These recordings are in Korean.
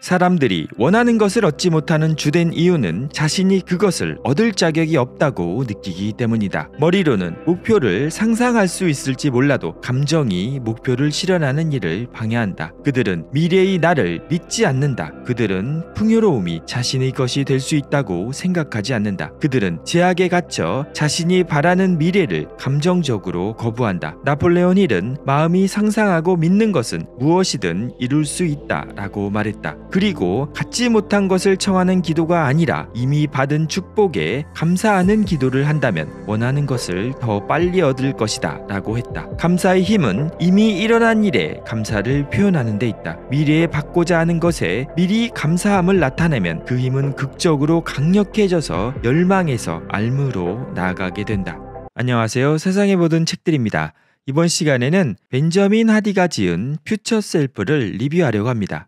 사람들이 원하는 것을 얻지 못하는 주된 이유는 자신이 그것을 얻을 자격이 없다고 느끼기 때문이다. 머리로는 목표를 상상할 수 있을지 몰라도 감정이 목표를 실현하는 일을 방해한다. 그들은 미래의 나를 믿지 않는다. 그들은 풍요로움이 자신의 것이 될 수 있다고 생각하지 않는다. 그들은 제약에 갇혀 자신이 바라는 미래를 감정적으로 거부한다. 나폴레온 힐은 마음이 상상하고 믿는 것은 무엇이든 이룰 수 있다라고 말했다. 그리고 갖지 못한 것을 청하는 기도가 아니라 이미 받은 축복에 감사하는 기도를 한다면 원하는 것을 더 빨리 얻을 것이다 라고 했다. 감사의 힘은 이미 일어난 일에 감사를 표현하는 데 있다. 미래에 받고자 하는 것에 미리 감사함을 나타내면 그 힘은 극적으로 강력해져서 열망에서 알무로 나아가게 된다. 안녕하세요. 세상에 모든 책들입니다. 이번 시간에는 벤저민 하디가 지은 퓨처 셀프를 리뷰하려고 합니다.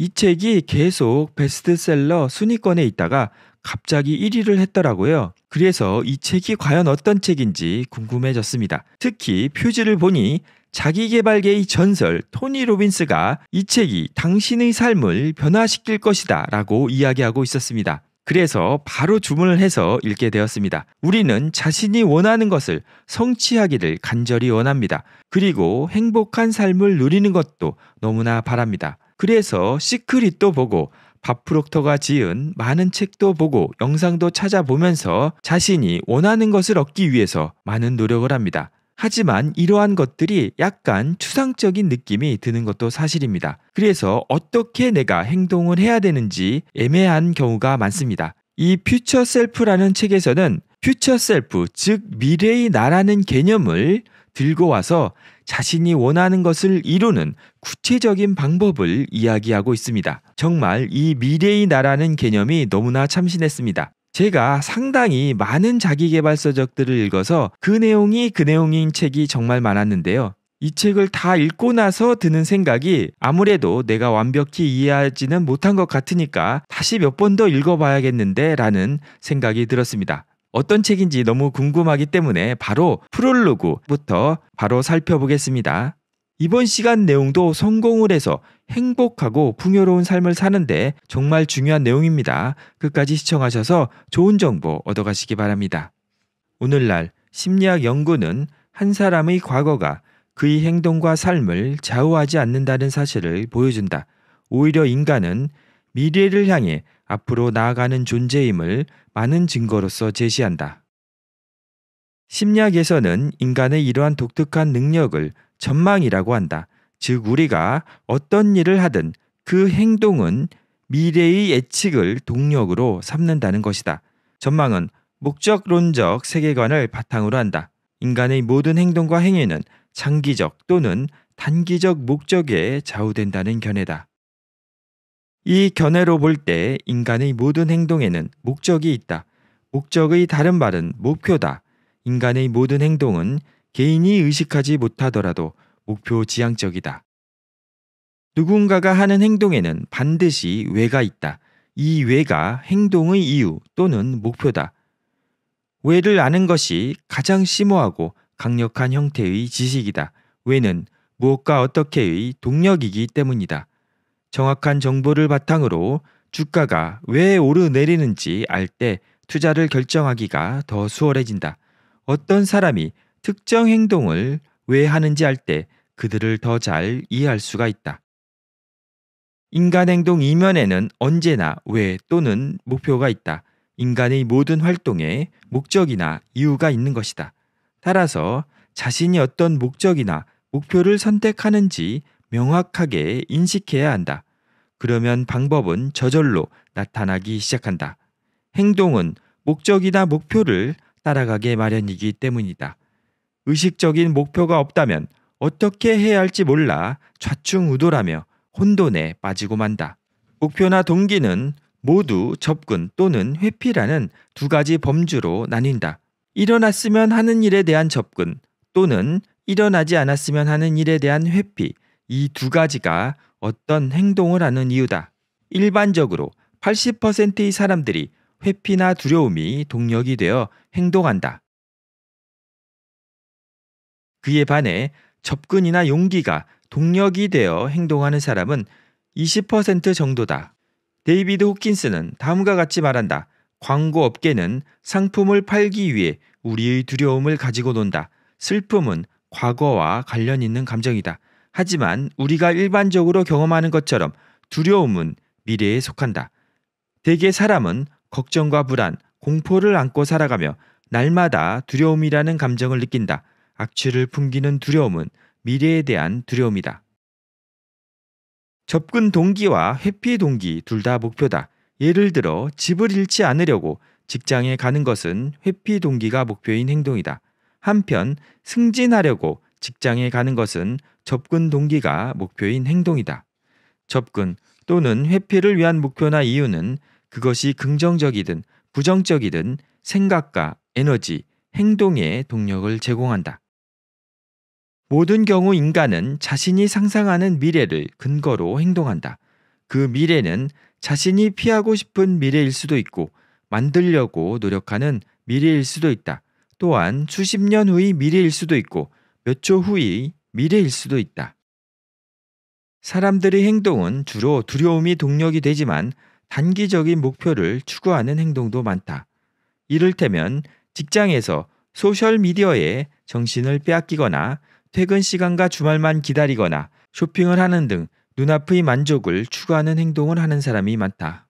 이 책이 계속 베스트셀러 순위권에 있다가 갑자기 1위를 했더라고요. 그래서 이 책이 과연 어떤 책인지 궁금해졌습니다. 특히 표지를 보니 자기개발계의 전설 토니 로빈스가 이 책이 당신의 삶을 변화시킬 것이다 라고 이야기하고 있었습니다. 그래서 바로 주문을 해서 읽게 되었습니다. 우리는 자신이 원하는 것을 성취하기를 간절히 원합니다. 그리고 행복한 삶을 누리는 것도 너무나 바랍니다. 그래서 시크릿도 보고 밥프록터가 지은 많은 책도 보고 영상도 찾아보면서 자신이 원하는 것을 얻기 위해서 많은 노력을 합니다. 하지만 이러한 것들이 약간 추상적인 느낌이 드는 것도 사실입니다. 그래서 어떻게 내가 행동을 해야 되는지 애매한 경우가 많습니다. 이 퓨처 셀프라는 책에서는 퓨처 셀프, 즉 미래의 나라는 개념을 들고 와서 자신이 원하는 것을 이루는 구체적인 방법을 이야기하고 있습니다. 정말 이 미래의 나라는 개념이 너무나 참신했습니다. 제가 상당히 많은 자기개발서적들을 읽어서 그 내용이 그 내용인 책이 정말 많았는데요. 이 책을 다 읽고 나서 드는 생각이 아무래도 내가 완벽히 이해하지는 못한 것 같으니까 다시 몇 번 더 읽어봐야겠는데 라는 생각이 들었습니다. 어떤 책인지 너무 궁금하기 때문에 바로 프롤로그부터 바로 살펴보겠습니다. 이번 시간 내용도 성공을 해서 행복하고 풍요로운 삶을 사는데 정말 중요한 내용입니다. 끝까지 시청하셔서 좋은 정보 얻어가시기 바랍니다. 오늘날 심리학 연구는 한 사람의 과거가 그의 행동과 삶을 좌우하지 않는다는 사실을 보여준다. 오히려 인간은 미래를 향해 앞으로 나아가는 존재임을 많은 증거로서 제시한다. 심리학에서는 인간의 이러한 독특한 능력을 전망이라고 한다. 즉, 우리가 어떤 일을 하든 그 행동은 미래의 예측을 동력으로 삼는다는 것이다. 전망은 목적론적 세계관을 바탕으로 한다. 인간의 모든 행동과 행위는 장기적 또는 단기적 목적에 좌우된다는 견해다. 이 견해로 볼 때 인간의 모든 행동에는 목적이 있다. 목적의 다른 말은 목표다. 인간의 모든 행동은 개인이 의식하지 못하더라도 목표 지향적이다. 누군가가 하는 행동에는 반드시 왜가 있다. 이 왜가 행동의 이유 또는 목표다. 왜를 아는 것이 가장 심오하고 강력한 형태의 지식이다. 왜는 무엇과 어떻게의 동력이기 때문이다. 정확한 정보를 바탕으로 주가가 왜 오르내리는지 알 때 투자를 결정하기가 더 수월해진다. 어떤 사람이 특정 행동을 왜 하는지 알 때 그들을 더 잘 이해할 수가 있다. 인간 행동 이면에는 언제나 왜 또는 목표가 있다. 인간의 모든 활동에 목적이나 이유가 있는 것이다. 따라서 자신이 어떤 목적이나 목표를 선택하는지 명확하게 인식해야 한다. 그러면 방법은 저절로 나타나기 시작한다. 행동은 목적이나 목표를 따라가게 마련이기 때문이다. 의식적인 목표가 없다면 어떻게 해야 할지 몰라 좌충우돌하며 혼돈에 빠지고 만다. 목표나 동기는 모두 접근 또는 회피라는 두 가지 범주로 나뉜다. 일어났으면 하는 일에 대한 접근 또는 일어나지 않았으면 하는 일에 대한 회피 이두 가지가 어떤 행동을 하는 이유다. 일반적으로 80%의 사람들이 회피나 두려움이 동력이 되어 행동한다. 그에 반해 접근이나 용기가 동력이 되어 행동하는 사람은 20% 정도다. 데이비드 호킨스는 다음과 같이 말한다. 광고 업계는 상품을 팔기 위해 우리의 두려움을 가지고 논다. 슬픔은 과거와 관련 있는 감정이다. 하지만 우리가 일반적으로 경험하는 것처럼 두려움은 미래에 속한다. 대개 사람은 걱정과 불안, 공포를 안고 살아가며 날마다 두려움이라는 감정을 느낀다. 악취를 풍기는 두려움은 미래에 대한 두려움이다. 접근 동기와 회피 동기 둘 다 목표다. 예를 들어 집을 잃지 않으려고 직장에 가는 것은 회피 동기가 목표인 행동이다. 한편 승진하려고 직장에 가는 것은 접근 동기가 목표인 행동이다. 접근 또는 회피를 위한 목표나 이유는 그것이 긍정적이든 부정적이든 생각과 에너지, 행동에 동력을 제공한다. 모든 경우 인간은 자신이 상상하는 미래를 근거로 행동한다. 그 미래는 자신이 피하고 싶은 미래일 수도 있고 만들려고 노력하는 미래일 수도 있다. 또한 수십 년 후의 미래일 수도 있고 몇 초 후의 미래일 수도 있다. 사람들의 행동은 주로 두려움이 동력이 되지만 단기적인 목표를 추구하는 행동도 많다. 이를테면 직장에서 소셜미디어에 정신을 빼앗기거나 퇴근 시간과 주말만 기다리거나 쇼핑을 하는 등 눈앞의 만족을 추구하는 행동을 하는 사람이 많다.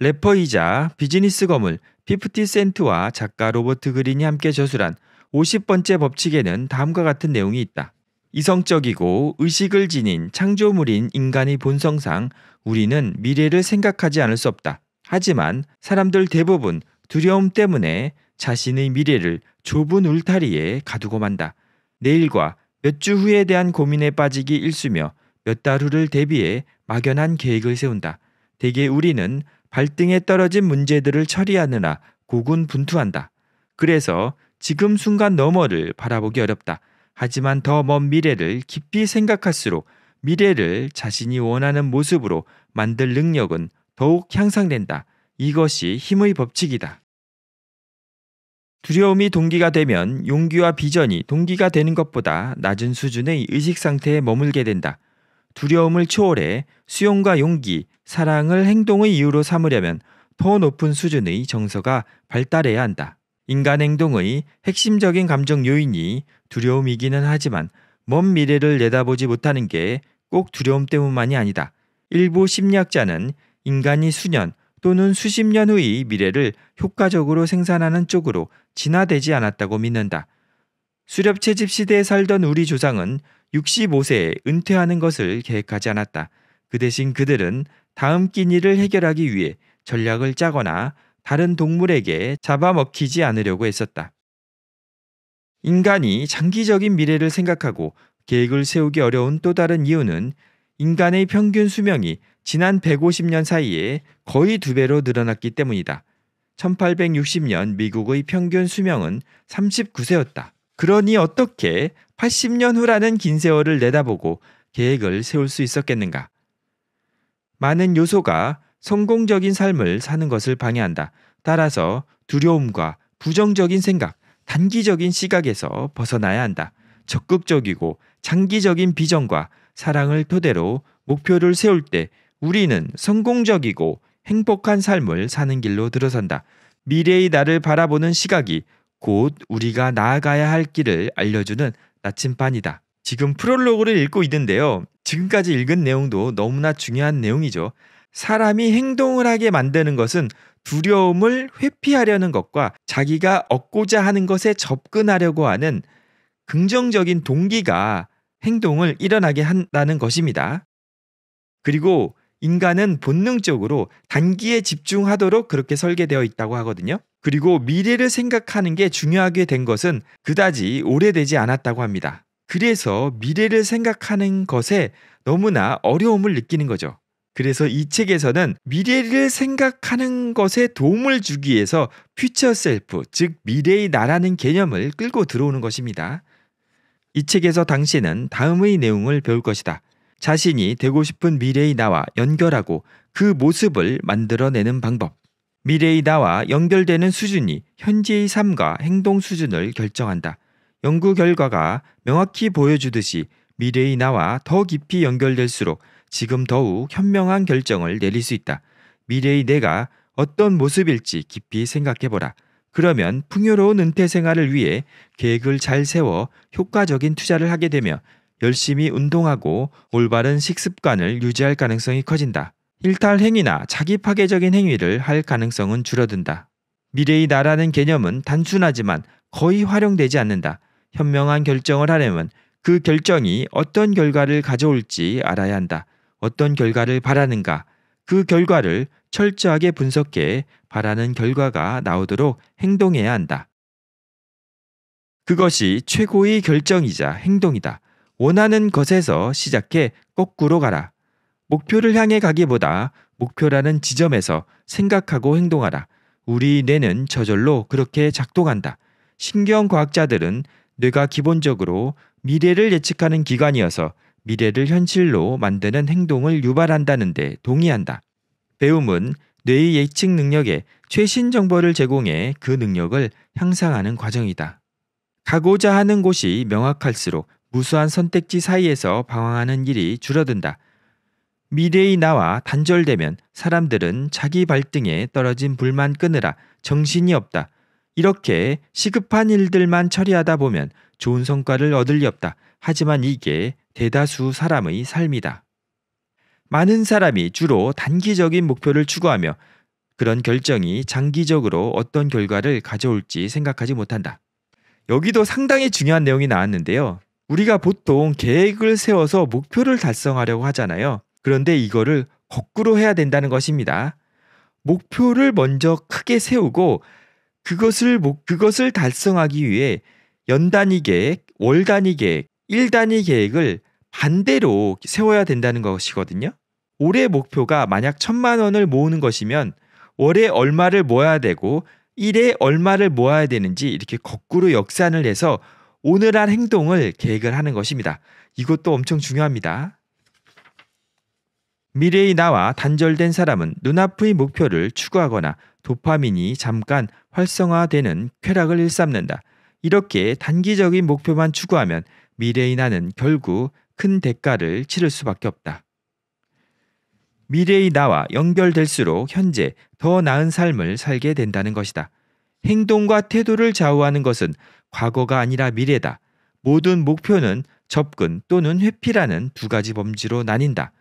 래퍼이자 비즈니스 거물 50센트와 작가 로버트 그린이 함께 저술한 50번째 법칙에는 다음과 같은 내용이 있다. 이성적이고 의식을 지닌 창조물인 인간의 본성상 우리는 미래를 생각하지 않을 수 없다. 하지만 사람들 대부분 두려움 때문에 자신의 미래를 좁은 울타리에 가두고 만다. 내일과 몇 주 후에 대한 고민에 빠지기 일쑤며 몇 달 후를 대비해 막연한 계획을 세운다. 대개 우리는 발등에 떨어진 문제들을 처리하느라 고군분투한다. 그래서 지금 순간 너머를 바라보기 어렵다. 하지만 더 먼 미래를 깊이 생각할수록 미래를 자신이 원하는 모습으로 만들 능력은 더욱 향상된다. 이것이 힘의 법칙이다. 두려움이 동기가 되면 용기와 비전이 동기가 되는 것보다 낮은 수준의 의식 상태에 머물게 된다. 두려움을 초월해 수용과 용기, 사랑을 행동의 이유로 삼으려면 더 높은 수준의 정서가 발달해야 한다. 인간 행동의 핵심적인 감정 요인이 두려움이기는 하지만 먼 미래를 내다보지 못하는 게 꼭 두려움 때문만이 아니다. 일부 심리학자는 인간이 수년 또는 수십 년 후의 미래를 효과적으로 생산하는 쪽으로 진화되지 않았다고 믿는다. 수렵 채집 시대에 살던 우리 조상은 65세에 은퇴하는 것을 계획하지 않았다. 그 대신 그들은 다음 끼니를 해결하기 위해 전략을 짜거나 다른 동물에게 잡아먹히지 않으려고 했었다. 인간이 장기적인 미래를 생각하고 계획을 세우기 어려운 또 다른 이유는 인간의 평균 수명이 지난 150년 사이에 거의 두 배로 늘어났기 때문이다. 1860년 미국의 평균 수명은 39세였다. 그러니 어떻게 80년 후라는 긴 세월을 내다보고 계획을 세울 수 있었겠는가? 많은 요소가 성공적인 삶을 사는 것을 방해한다. 따라서 두려움과 부정적인 생각, 단기적인 시각에서 벗어나야 한다. 적극적이고 장기적인 비전과 사랑을 토대로 목표를 세울 때 우리는 성공적이고 행복한 삶을 사는 길로 들어선다. 미래의 나를 바라보는 시각이 곧 우리가 나아가야 할 길을 알려주는 나침반이다. 지금 프롤로그를 읽고 있는데요. 지금까지 읽은 내용도 너무나 중요한 내용이죠. 사람이 행동을 하게 만드는 것은 두려움을 회피하려는 것과 자기가 얻고자 하는 것에 접근하려고 하는 긍정적인 동기가 행동을 일어나게 한다는 것입니다. 그리고 인간은 본능적으로 단기에 집중하도록 그렇게 설계되어 있다고 하거든요. 그리고 미래를 생각하는 게 중요하게 된 것은 그다지 오래되지 않았다고 합니다. 그래서 미래를 생각하는 것에 너무나 어려움을 느끼는 거죠. 그래서 이 책에서는 미래를 생각하는 것에 도움을 주기 위해서 퓨처 셀프, 즉 미래의 나라는 개념을 끌고 들어오는 것입니다. 이 책에서 당신은 다음의 내용을 배울 것이다. 자신이 되고 싶은 미래의 나와 연결하고 그 모습을 만들어내는 방법. 미래의 나와 연결되는 수준이 현재의 삶과 행동 수준을 결정한다. 연구 결과가 명확히 보여주듯이 미래의 나와 더 깊이 연결될수록 지금 더욱 현명한 결정을 내릴 수 있다. 미래의 내가 어떤 모습일지 깊이 생각해보라. 그러면 풍요로운 은퇴 생활을 위해 계획을 잘 세워 효과적인 투자를 하게 되며 열심히 운동하고 올바른 식습관을 유지할 가능성이 커진다. 일탈 행위나 자기 파괴적인 행위를 할 가능성은 줄어든다. 미래의 나라는 개념은 단순하지만 거의 활용되지 않는다. 현명한 결정을 하려면 그 결정이 어떤 결과를 가져올지 알아야 한다. 어떤 결과를 바라는가, 그 결과를 철저하게 분석해 바라는 결과가 나오도록 행동해야 한다. 그것이 최고의 결정이자 행동이다. 원하는 것에서 시작해 거꾸로 가라. 목표를 향해 가기보다 목표라는 지점에서 생각하고 행동하라. 우리 뇌는 저절로 그렇게 작동한다. 신경과학자들은 뇌가 기본적으로 미래를 예측하는 기관이어서 미래를 현실로 만드는 행동을 유발한다는데 동의한다. 배움은 뇌의 예측 능력에 최신 정보를 제공해 그 능력을 향상하는 과정이다. 가고자 하는 곳이 명확할수록 무수한 선택지 사이에서 방황하는 일이 줄어든다. 미래의 나와 단절되면 사람들은 자기 발등에 떨어진 불만 끄느라 정신이 없다. 이렇게 시급한 일들만 처리하다 보면 좋은 성과를 얻을 리 없다. 하지만 이게 대다수 사람의 삶이다. 많은 사람이 주로 단기적인 목표를 추구하며 그런 결정이 장기적으로 어떤 결과를 가져올지 생각하지 못한다. 여기도 상당히 중요한 내용이 나왔는데요. 우리가 보통 계획을 세워서 목표를 달성하려고 하잖아요. 그런데 이거를 거꾸로 해야 된다는 것입니다. 목표를 먼저 크게 세우고 그것을, 그것을 달성하기 위해 연 단위 계획, 월 단위 계획, 1단위 계획을 반대로 세워야 된다는 것이거든요. 올해 목표가 만약 천만 원을 모으는 것이면 월에 얼마를 모아야 되고 일에 얼마를 모아야 되는지 이렇게 거꾸로 역산을 해서 오늘 한 행동을 계획을 하는 것입니다. 이것도 엄청 중요합니다. 미래의 나와 단절된 사람은 눈앞의 목표를 추구하거나 도파민이 잠깐 활성화되는 쾌락을 일삼는다. 이렇게 단기적인 목표만 추구하면 미래의 나는 결국 큰 대가를 치를 수밖에 없다. 미래의 나와 연결될수록 현재 더 나은 삶을 살게 된다는 것이다. 행동과 태도를 좌우하는 것은 과거가 아니라 미래다. 모든 목표는 접근 또는 회피라는 두 가지 범주로 나뉜다.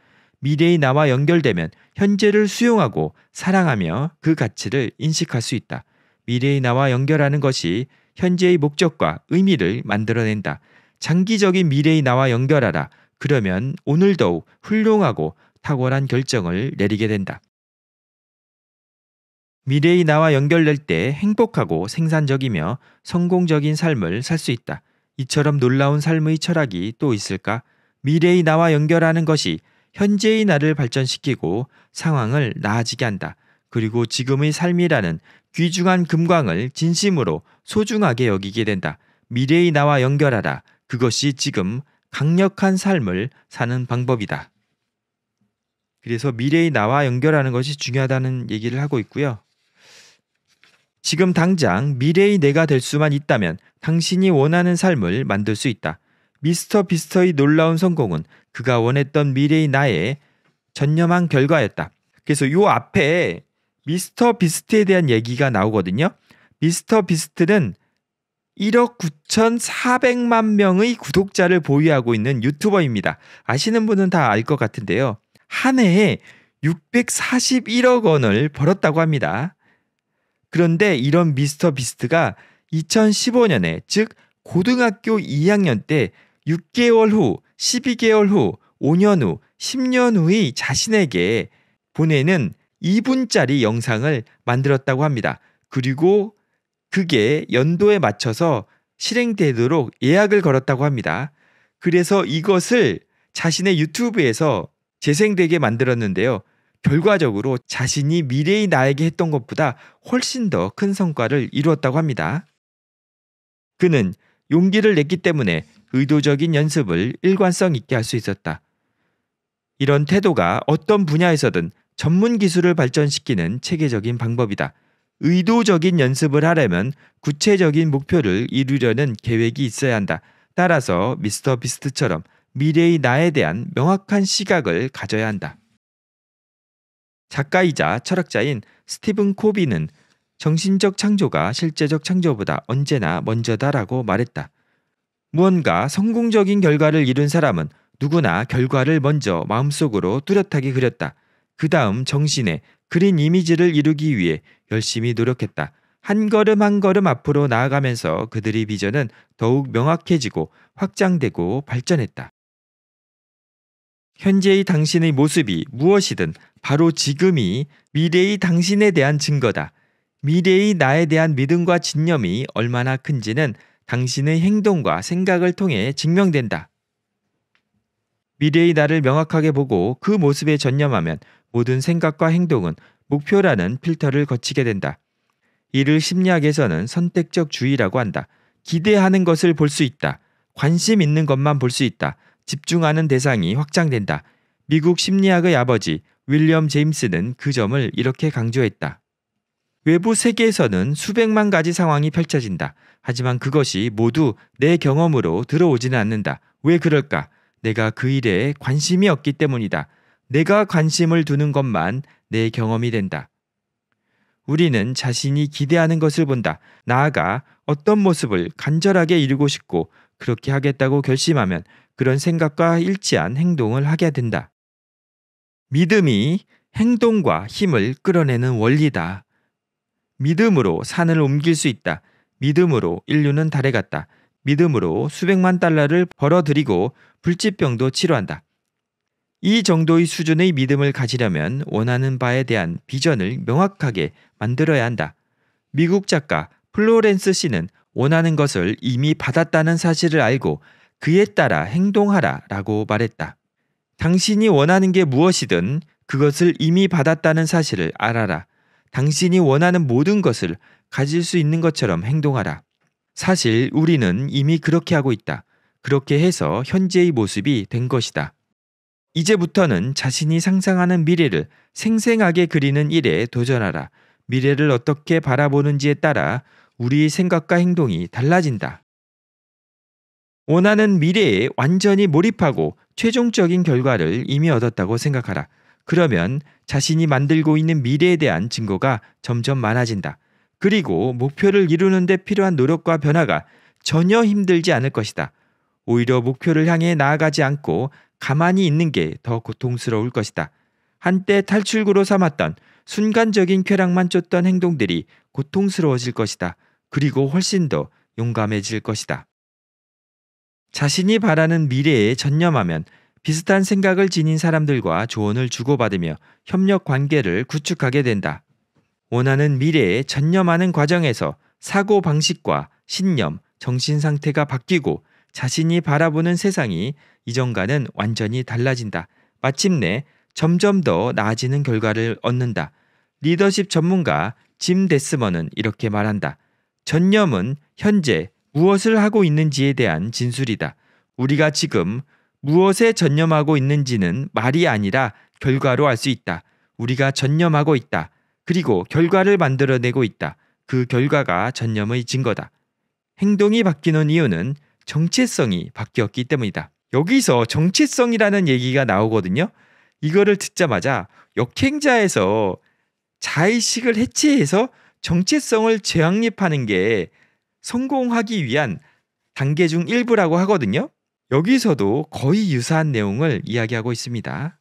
미래의 나와 연결되면 현재를 수용하고 사랑하며 그 가치를 인식할 수 있다. 미래의 나와 연결하는 것이 현재의 목적과 의미를 만들어낸다. 장기적인 미래의 나와 연결하라. 그러면 오늘도 훌륭하고 탁월한 결정을 내리게 된다. 미래의 나와 연결될 때 행복하고 생산적이며 성공적인 삶을 살 수 있다. 이처럼 놀라운 삶의 철학이 또 있을까? 미래의 나와 연결하는 것이 현재의 나를 발전시키고 상황을 나아지게 한다. 그리고 지금의 삶이라는 귀중한 금광을 진심으로 소중하게 여기게 된다. 미래의 나와 연결하라. 그것이 지금 강력한 삶을 사는 방법이다. 그래서 미래의 나와 연결하는 것이 중요하다는 얘기를 하고 있고요. 지금 당장 미래의 내가 될 수만 있다면 당신이 원하는 삶을 만들 수 있다. 미스터 비스터의 놀라운 성공은 그가 원했던 미래의 나의 전념한 결과였다. 그래서 요 앞에 미스터 비스트에 대한 얘기가 나오거든요. 미스터 비스트는 1억 9,400만 명의 구독자를 보유하고 있는 유튜버입니다. 아시는 분은 다 알 것 같은데요. 한 해에 641억 원을 벌었다고 합니다. 그런데 이런 미스터 비스트가 2015년에 즉 고등학교 2학년 때 6개월 후, 12개월 후, 5년 후, 10년 후의 자신에게 보내는 2분짜리 영상을 만들었다고 합니다. 그리고 그게 연도에 맞춰서 실행되도록 예약을 걸었다고 합니다. 그래서 이것을 자신의 유튜브에서 재생되게 만들었는데요. 결과적으로 자신이 미래의 나에게 했던 것보다 훨씬 더 큰 성과를 이루었다고 합니다. 그는 용기를 냈기 때문에 의도적인 연습을 일관성 있게 할 수 있었다. 이런 태도가 어떤 분야에서든 전문 기술을 발전시키는 체계적인 방법이다. 의도적인 연습을 하려면 구체적인 목표를 이루려는 계획이 있어야 한다. 따라서 미스터 비스트처럼 미래의 나에 대한 명확한 시각을 가져야 한다. 작가이자 철학자인 스티븐 코비는 정신적 창조가 실제적 창조보다 언제나 먼저다라고 말했다. 무언가 성공적인 결과를 이룬 사람은 누구나 결과를 먼저 마음속으로 뚜렷하게 그렸다. 그 다음 정신에 그린 이미지를 이루기 위해 열심히 노력했다. 한 걸음 한 걸음 앞으로 나아가면서 그들의 비전은 더욱 명확해지고 확장되고 발전했다. 현재의 당신의 모습이 무엇이든 바로 지금이 미래의 당신에 대한 증거다. 미래의 나에 대한 믿음과 진념이 얼마나 큰지는 당신의 행동과 생각을 통해 증명된다. 미래의 나를 명확하게 보고 그 모습에 전념하면 모든 생각과 행동은 목표라는 필터를 거치게 된다. 이를 심리학에서는 선택적 주의라고 한다. 기대하는 것을 볼 수 있다. 관심 있는 것만 볼 수 있다. 집중하는 대상이 확장된다. 미국 심리학의 아버지 윌리엄 제임스는 그 점을 이렇게 강조했다. 외부 세계에서는 수백만 가지 상황이 펼쳐진다. 하지만 그것이 모두 내 경험으로 들어오지는 않는다. 왜 그럴까? 내가 그 일에 관심이 없기 때문이다. 내가 관심을 두는 것만 내 경험이 된다. 우리는 자신이 기대하는 것을 본다. 나아가 어떤 모습을 간절하게 이루고 싶고 그렇게 하겠다고 결심하면 그런 생각과 일치한 행동을 하게 된다. 믿음이 행동과 힘을 끌어내는 원리다. 믿음으로 산을 옮길 수 있다. 믿음으로 인류는 달에 갔다. 믿음으로 수백만 달러를 벌어들이고 불치병도 치료한다. 이 정도의 수준의 믿음을 가지려면 원하는 바에 대한 비전을 명확하게 만들어야 한다. 미국 작가 플로렌스 씨는 원하는 것을 이미 받았다는 사실을 알고 그에 따라 행동하라 라고 말했다. 당신이 원하는 게 무엇이든 그것을 이미 받았다는 사실을 알아라. 당신이 원하는 모든 것을 가질 수 있는 것처럼 행동하라. 사실 우리는 이미 그렇게 하고 있다. 그렇게 해서 현재의 모습이 된 것이다. 이제부터는 자신이 상상하는 미래를 생생하게 그리는 일에 도전하라. 미래를 어떻게 바라보는지에 따라 우리 의 생각과 행동이 달라진다. 원하는 미래에 완전히 몰입하고 최종적인 결과를 이미 얻었다고 생각하라. 그러면 자신이 만들고 있는 미래에 대한 증거가 점점 많아진다. 그리고 목표를 이루는데 필요한 노력과 변화가 전혀 힘들지 않을 것이다. 오히려 목표를 향해 나아가지 않고 가만히 있는 게 더 고통스러울 것이다. 한때 탈출구로 삼았던 순간적인 쾌락만 쫓던 행동들이 고통스러워질 것이다. 그리고 훨씬 더 용감해질 것이다. 자신이 바라는 미래에 전념하면 비슷한 생각을 지닌 사람들과 조언을 주고받으며 협력 관계를 구축하게 된다. 원하는 미래에 전념하는 과정에서 사고 방식과 신념, 정신 상태가 바뀌고 자신이 바라보는 세상이 이전과는 완전히 달라진다. 마침내 점점 더 나아지는 결과를 얻는다. 리더십 전문가 짐 데스먼은 이렇게 말한다. 전념은 현재 무엇을 하고 있는지에 대한 진술이다. 우리가 지금 무엇에 전념하고 있는지는 말이 아니라 결과로 알 수 있다. 우리가 전념하고 있다. 그리고 결과를 만들어내고 있다. 그 결과가 전념의 증거다. 행동이 바뀌는 이유는 정체성이 바뀌었기 때문이다. 여기서 정체성이라는 얘기가 나오거든요. 이거를 듣자마자 역행자에서 자의식을 해체해서 정체성을 재확립하는 게 성공하기 위한 단계 중 일부라고 하거든요. 여기서도 거의 유사한 내용을 이야기하고 있습니다.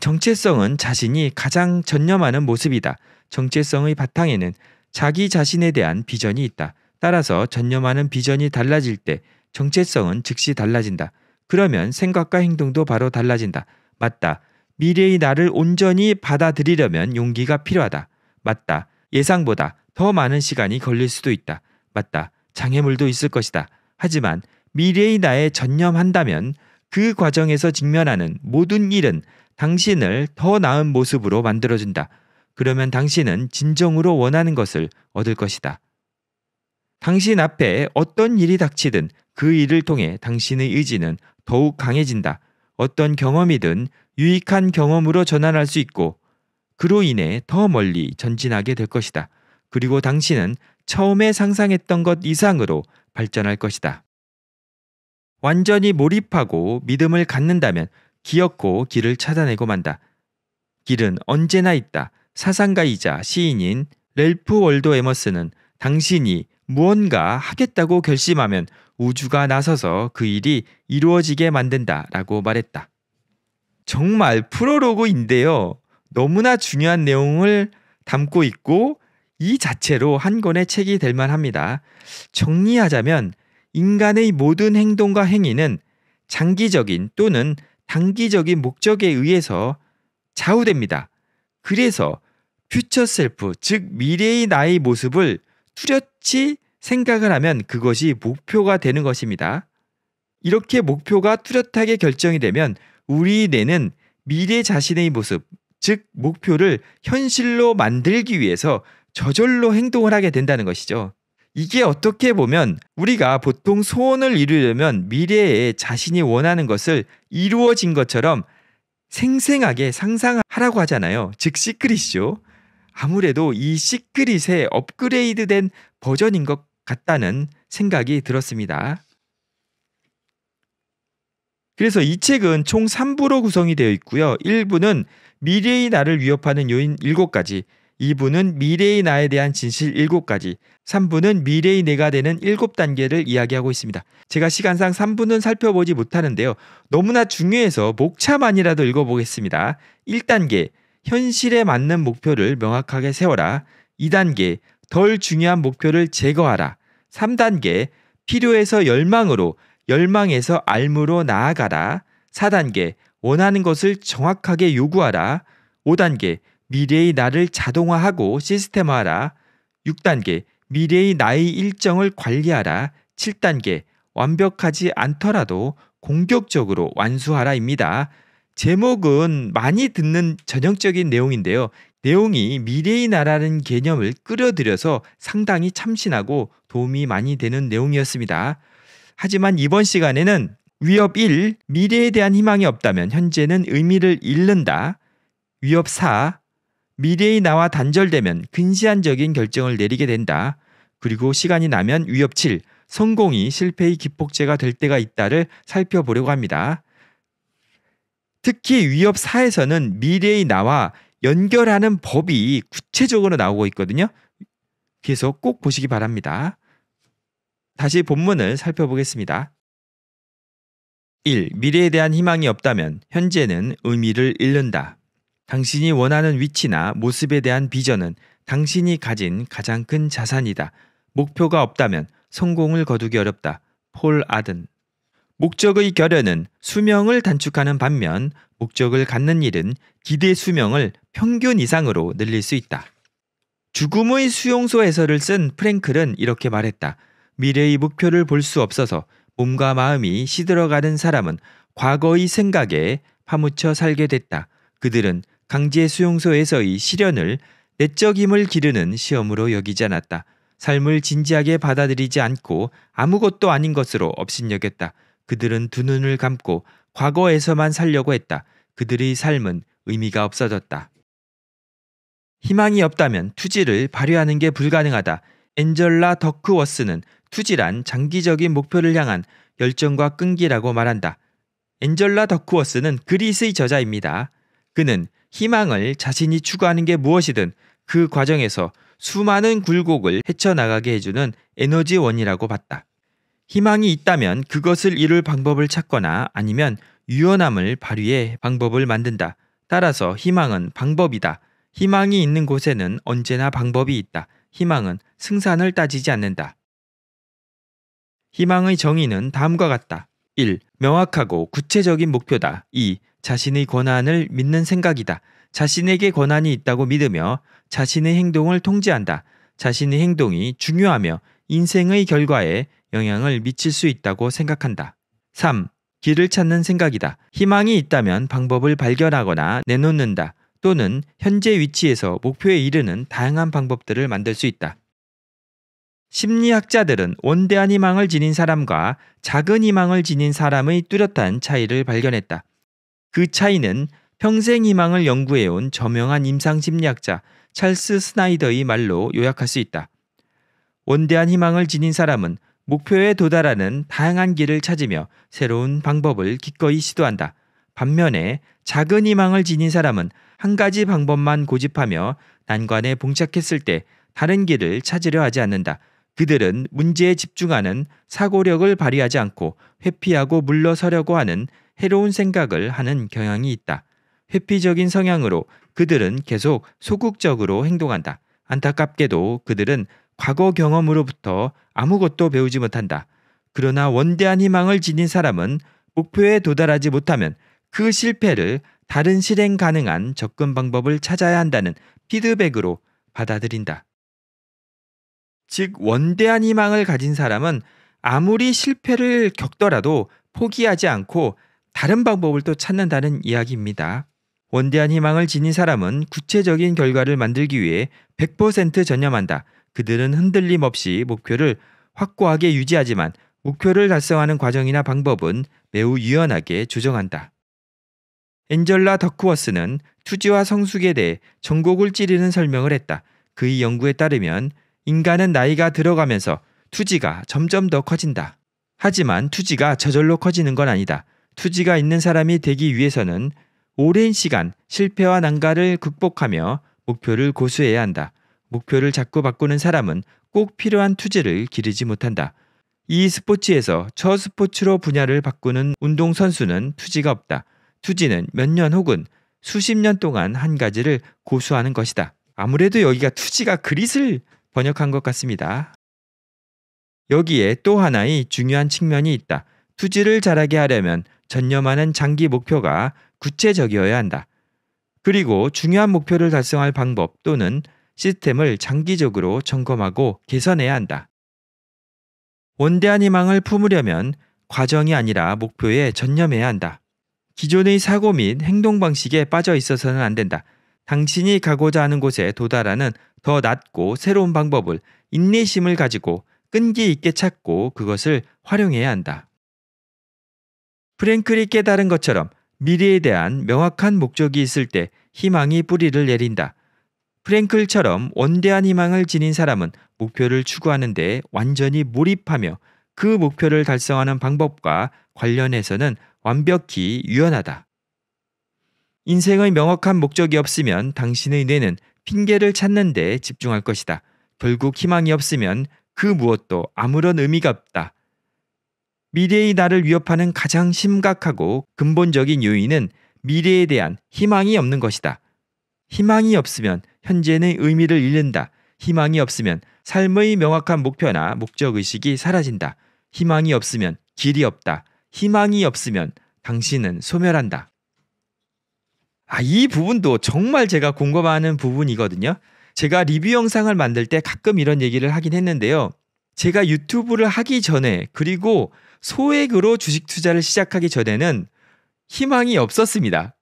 정체성은 자신이 가장 전념하는 모습이다. 정체성의 바탕에는 자기 자신에 대한 비전이 있다. 따라서 전념하는 비전이 달라질 때 정체성은 즉시 달라진다. 그러면 생각과 행동도 바로 달라진다. 맞다. 미래의 나를 온전히 받아들이려면 용기가 필요하다. 맞다. 예상보다 더 많은 시간이 걸릴 수도 있다. 맞다. 장애물도 있을 것이다. 하지만 미래의 나에 전념한다면 그 과정에서 직면하는 모든 일은 당신을 더 나은 모습으로 만들어준다. 그러면 당신은 진정으로 원하는 것을 얻을 것이다. 당신 앞에 어떤 일이 닥치든 그 일을 통해 당신의 의지는 더욱 강해진다. 어떤 경험이든 유익한 경험으로 전환할 수 있고 그로 인해 더 멀리 전진하게 될 것이다. 그리고 당신은 처음에 상상했던 것 이상으로 발전할 것이다. 완전히 몰입하고 믿음을 갖는다면 기엽고 길을 찾아내고 만다. 길은 언제나 있다. 사상가이자 시인인 렐프 월도 에머스는 당신이 무언가 하겠다고 결심하면 우주가 나서서 그 일이 이루어지게 만든다라고 말했다. 정말 프로로그인데요. 너무나 중요한 내용을 담고 있고 이 자체로 한 권의 책이 될 만합니다. 정리하자면 인간의 모든 행동과 행위는 장기적인 또는 단기적인 목적에 의해서 좌우됩니다. 그래서 퓨처 셀프, 즉 미래의 나의 모습을 뚜렷이 생각을 하면 그것이 목표가 되는 것입니다. 이렇게 목표가 뚜렷하게 결정이 되면 우리 뇌는 미래 자신의 모습, 즉 목표를 현실로 만들기 위해서 저절로 행동을 하게 된다는 것이죠. 이게 어떻게 보면 우리가 보통 소원을 이루려면 미래에 자신이 원하는 것을 이루어진 것처럼 생생하게 상상하라고 하잖아요. 즉 시크릿이죠. 아무래도 이 시크릿의 업그레이드된 버전인 것 같다는 생각이 들었습니다. 그래서 이 책은 총 3부로 구성이 되어 있고요. 1부는 미래의 나를 위협하는 요인 7가지, 2부는 미래의 나에 대한 진실 7가지, 3부는 미래의 내가 되는 7단계를 이야기하고 있습니다. 제가 시간상 3부는 살펴보지 못하는데요. 너무나 중요해서 목차만이라도 읽어보겠습니다. 1단계 현실에 맞는 목표를 명확하게 세워라. 2단계, 덜 중요한 목표를 제거하라. 3단계, 필요에서 열망으로, 열망에서 알무로 나아가라. 4단계, 원하는 것을 정확하게 요구하라. 5단계, 미래의 나를 자동화하고 시스템화하라. 6단계, 미래의 나의 일정을 관리하라. 7단계, 완벽하지 않더라도 공격적으로 완수하라입니다. 제목은 많이 듣는 전형적인 내용인데요. 내용이 미래의 나라는 개념을 끌어들여서 상당히 참신하고 도움이 많이 되는 내용이었습니다. 하지만 이번 시간에는 위협 1. 미래에 대한 희망이 없다면 현재는 의미를 잃는다. 위협 4. 미래의 나와 단절되면 근시안적인 결정을 내리게 된다. 그리고 시간이 나면 위협 7. 성공이 실패의 기폭제가 될 때가 있다를 살펴보려고 합니다. 특히 위협사에서는 미래의 나와 연결하는 법이 구체적으로 나오고 있거든요. 그래서 꼭 보시기 바랍니다. 다시 본문을 살펴보겠습니다. 1. 미래에 대한 희망이 없다면 현재는 의미를 잃는다. 당신이 원하는 위치나 모습에 대한 비전은 당신이 가진 가장 큰 자산이다. 목표가 없다면 성공을 거두기 어렵다. 폴 아든 목적의 결여는 수명을 단축하는 반면 목적을 갖는 일은 기대 수명을 평균 이상으로 늘릴 수 있다. 죽음의 수용소 해설을 쓴 프랭클은 이렇게 말했다. 미래의 목표를 볼 수 없어서 몸과 마음이 시들어가는 사람은 과거의 생각에 파묻혀 살게 됐다. 그들은 강제 수용소에서의 시련을 내적 임을 기르는 시험으로 여기지 않았다. 삶을 진지하게 받아들이지 않고 아무것도 아닌 것으로 업신여겼다. 그들은 두 눈을 감고 과거에서만 살려고 했다. 그들의 삶은 의미가 없어졌다. 희망이 없다면 투지를 발휘하는 게 불가능하다. 엔젤라 더크워스는 투지란 장기적인 목표를 향한 열정과 끈기라고 말한다. 엔젤라 더크워스는 그리스의 저자입니다. 그는 희망을 자신이 추구하는 게 무엇이든 그 과정에서 수많은 굴곡을 헤쳐나가게 해주는 에너지원이라고 봤다. 희망이 있다면 그것을 이룰 방법을 찾거나 아니면 유연함을 발휘해 방법을 만든다. 따라서 희망은 방법이다. 희망이 있는 곳에는 언제나 방법이 있다. 희망은 승산을 따지지 않는다. 희망의 정의는 다음과 같다. 1. 명확하고 구체적인 목표다. 2. 자신의 권한을 믿는 생각이다. 자신에게 권한이 있다고 믿으며 자신의 행동을 통제한다. 자신의 행동이 중요하며 인생의 결과에 영향을 미칠 수 있다고 생각한다. 3. 길을 찾는 생각이다. 희망이 있다면 방법을 발견하거나 내놓는다. 또는 현재 위치에서 목표에 이르는 다양한 방법들을 만들 수 있다. 심리학자들은 원대한 희망을 지닌 사람과 작은 희망을 지닌 사람의 뚜렷한 차이를 발견했다. 그 차이는 평생 희망을 연구해온 저명한 임상심리학자 찰스 스나이더의 말로 요약할 수 있다. 원대한 희망을 지닌 사람은 목표에 도달하는 다양한 길을 찾으며 새로운 방법을 기꺼이 시도한다. 반면에 작은 희망을 지닌 사람은 한 가지 방법만 고집하며 난관에 봉착했을 때 다른 길을 찾으려 하지 않는다. 그들은 문제에 집중하는 사고력을 발휘하지 않고 회피하고 물러서려고 하는 해로운 생각을 하는 경향이 있다. 회피적인 성향으로 그들은 계속 소극적으로 행동한다. 안타깝게도 그들은 과거 경험으로부터 아무것도 배우지 못한다. 그러나 원대한 희망을 지닌 사람은 목표에 도달하지 못하면 그 실패를 다른 실행 가능한 접근 방법을 찾아야 한다는 피드백으로 받아들인다. 즉, 원대한 희망을 가진 사람은 아무리 실패를 겪더라도 포기하지 않고 다른 방법을 또 찾는다는 이야기입니다. 원대한 희망을 지닌 사람은 구체적인 결과를 만들기 위해 100% 전념한다. 그들은 흔들림 없이 목표를 확고하게 유지하지만 목표를 달성하는 과정이나 방법은 매우 유연하게 조정한다. 엔젤라 더크워스는 투지와 성숙에 대해 전곡을 찌르는 설명을 했다. 그의 연구에 따르면 인간은 나이가 들어가면서 투지가 점점 더 커진다. 하지만 투지가 저절로 커지는 건 아니다. 투지가 있는 사람이 되기 위해서는 오랜 시간 실패와 난가를 극복하며 목표를 고수해야 한다. 목표를 자꾸 바꾸는 사람은 꼭 필요한 투지를 기르지 못한다. 이 스포츠에서 처 스포츠로 분야를 바꾸는 운동선수는 투지가 없다. 투지는 몇 년 혹은 수십 년 동안 한 가지를 고수하는 것이다. 아무래도 여기가 투지가 그릿을 번역한 것 같습니다. 여기에 또 하나의 중요한 측면이 있다. 투지를 잘하게 하려면 전념하는 장기 목표가 구체적이어야 한다. 그리고 중요한 목표를 달성할 방법 또는 시스템을 장기적으로 점검하고 개선해야 한다. 원대한 희망을 품으려면 과정이 아니라 목표에 전념해야 한다. 기존의 사고 및 행동 방식에 빠져 있어서는 안 된다. 당신이 가고자 하는 곳에 도달하는 더 낮고 새로운 방법을 인내심을 가지고 끈기 있게 찾고 그것을 활용해야 한다. 프랭클이 깨달은 것처럼 미래에 대한 명확한 목적이 있을 때 희망이 뿌리를 내린다. 프랭클처럼 원대한 희망을 지닌 사람은 목표를 추구하는 데 완전히 몰입하며 그 목표를 달성하는 방법과 관련해서는 완벽히 유연하다. 인생의 명확한 목적이 없으면 당신의 뇌는 핑계를 찾는 데 집중할 것이다. 결국 희망이 없으면 그 무엇도 아무런 의미가 없다. 미래의 나를 위협하는 가장 심각하고 근본적인 요인은 미래에 대한 희망이 없는 것이다. 희망이 없으면 현재는 의미를 잃는다. 희망이 없으면 삶의 명확한 목표나 목적의식이 사라진다. 희망이 없으면 길이 없다. 희망이 없으면 당신은 소멸한다. 아, 이 부분도 정말 제가 공감하는 부분이거든요. 제가 리뷰 영상을 만들 때 가끔 이런 얘기를 하긴 했는데요. 제가 유튜브를 하기 전에 그리고 소액으로 주식 투자를 시작하기 전에는 희망이 없었습니다.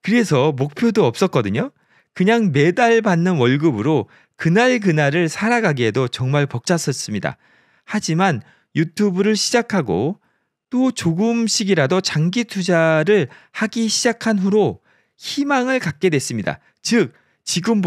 그래서 목표도 없었거든요. 그냥 매달 받는 월급으로 그날 그날을 살아가기에도 정말 벅찼었습니다. 하지만 유튜브를 시작하고 또 조금씩이라도 장기 투자를 하기 시작한 후로 희망을 갖게 됐습니다. 즉,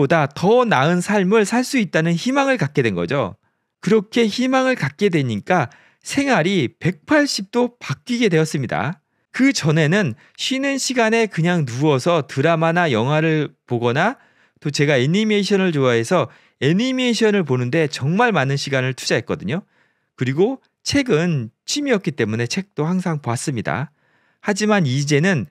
지금보다 더 나은 삶을 살 수 있다는 희망을 갖게 된 거죠. 그렇게 희망을 갖게 되니까 생활이 180도 바뀌게 되었습니다. 그 전에는 쉬는 시간에 그냥 누워서 드라마나 영화를 보거나 또 제가 애니메이션을 좋아해서 애니메이션을 보는데 정말 많은 시간을 투자했거든요. 그리고 책은 취미였기 때문에 책도 항상 봤습니다. 하지만 이제는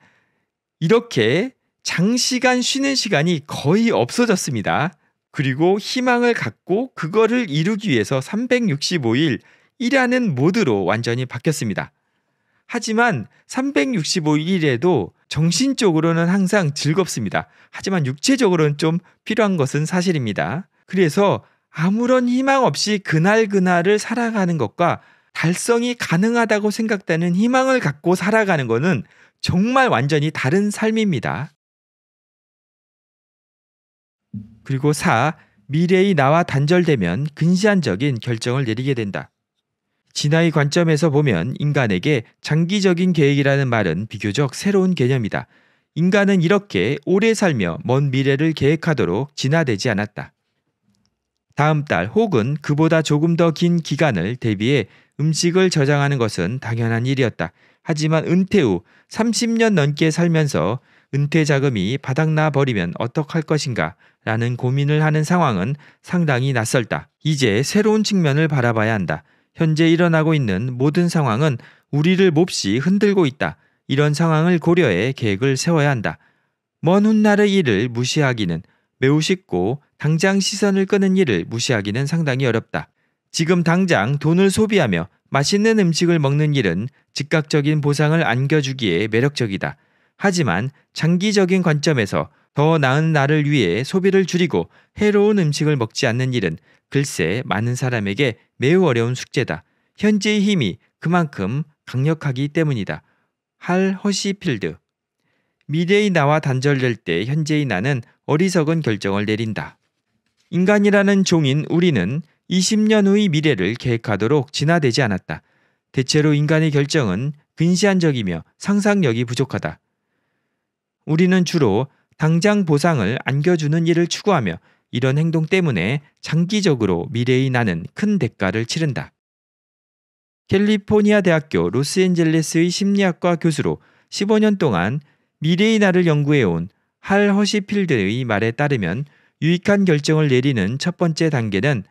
이렇게 장시간 쉬는 시간이 거의 없어졌습니다. 그리고 희망을 갖고 그거를 이루기 위해서 365일 일하는 모드로 완전히 바뀌었습니다. 하지만 365일에도 정신적으로는 항상 즐겁습니다. 하지만 육체적으로는 좀 필요한 것은 사실입니다. 그래서 아무런 희망 없이 그날그날을 살아가는 것과 달성이 가능하다고 생각되는 희망을 갖고 살아가는 것은 정말 완전히 다른 삶입니다. 그리고 4. 미래의 나와 단절되면 근시안적인 결정을 내리게 된다. 진화의 관점에서 보면 인간에게 장기적인 계획이라는 말은 비교적 새로운 개념이다. 인간은 이렇게 오래 살며 먼 미래를 계획하도록 진화되지 않았다. 다음 달 혹은 그보다 조금 더 긴 기간을 대비해 음식을 저장하는 것은 당연한 일이었다. 하지만 은퇴 후 30년 넘게 살면서 은퇴 자금이 바닥나 버리면 어떡할 것인가 라는 고민을 하는 상황은 상당히 낯설다. 이제 새로운 측면을 바라봐야 한다. 현재 일어나고 있는 모든 상황은 우리를 몹시 흔들고 있다. 이런 상황을 고려해 계획을 세워야 한다. 먼 훗날의 일을 무시하기는 매우 쉽고 당장 시선을 끄는 일을 무시하기는 상당히 어렵다. 지금 당장 돈을 소비하며 맛있는 음식을 먹는 일은 즉각적인 보상을 안겨주기에 매력적이다. 하지만 장기적인 관점에서 더 나은 나를 위해 소비를 줄이고 해로운 음식을 먹지 않는 일은 글쎄 많은 사람에게 매우 어려운 숙제다. 현재의 힘이 그만큼 강력하기 때문이다. 할 허시필드. 미래의 나와 단절될 때 현재의 나는 어리석은 결정을 내린다. 인간이라는 종인 우리는 20년 후의 미래를 계획하도록 진화되지 않았다. 대체로 인간의 결정은 근시안적이며 상상력이 부족하다. 우리는 주로 당장 보상을 안겨주는 일을 추구하며 이런 행동 때문에 장기적으로 미래의 나는 큰 대가를 치른다. 캘리포니아 대학교 로스앤젤레스의 심리학과 교수로 15년 동안 미래의 나를 연구해온 할 허시필드의 말에 따르면 유익한 결정을 내리는 첫 번째 단계는